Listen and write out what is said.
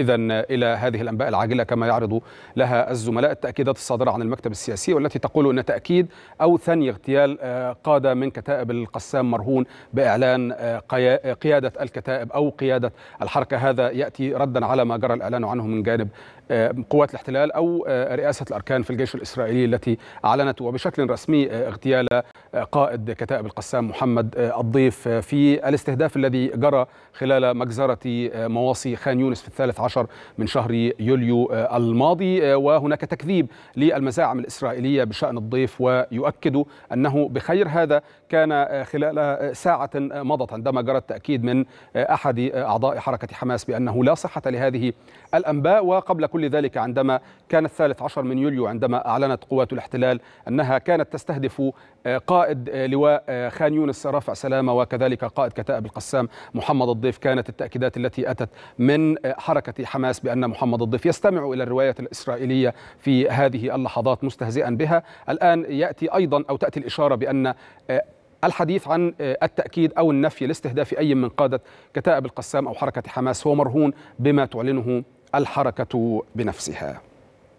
إذا إلى هذه الأنباء العاجلة كما يعرض لها الزملاء التأكيدات الصادرة عن المكتب السياسي والتي تقول أن تأكيد أو ثاني اغتيال آه، قادة من كتائب القسام مرهون بإعلان آه، قيادة الكتائب أو قيادة الحركة هذا يأتي ردا على ما جرى الإعلان عنه من جانب آه، قوات الاحتلال أو رئاسة الأركان في الجيش الإسرائيلي التي أعلنت وبشكل رسمي اغتيال قائد كتائب القسام محمد الضيف في الاستهداف الذي جرى خلال مجزرة مواصي خان يونس في الثالث عشر من شهر يوليو آه، الماضي آه، وهناك تكذيب للمزاعم الإسرائيلية بشأن الضيف ويؤكد أنه بخير هذا كان آه، خلال ساعة مضت عندما جرى التأكيد من أحد أعضاء حركة حماس بأنه لا صحة لهذه الأنباء وقبل كل ذلك عندما كان الثالث عشر من يوليو عندما أعلنت قوات الاحتلال أنها كانت تستهدف قائد لواء خان يونس رافع سلامة وكذلك قائد كتائب القسام محمد الضيف كانت التأكيدات التي أتت من حركة تأتي حماس بأن محمد الضيف يستمع إلى الرواية الإسرائيلية في هذه اللحظات مستهزئا بها الآن يأتي أيضا أو تأتي الإشارة بأن آه، الحديث عن آه، التأكيد أو النفي لاستهداف أي من قادة كتائب القسام أو حركة حماس هو مرهون بما تعلنه الحركة بنفسها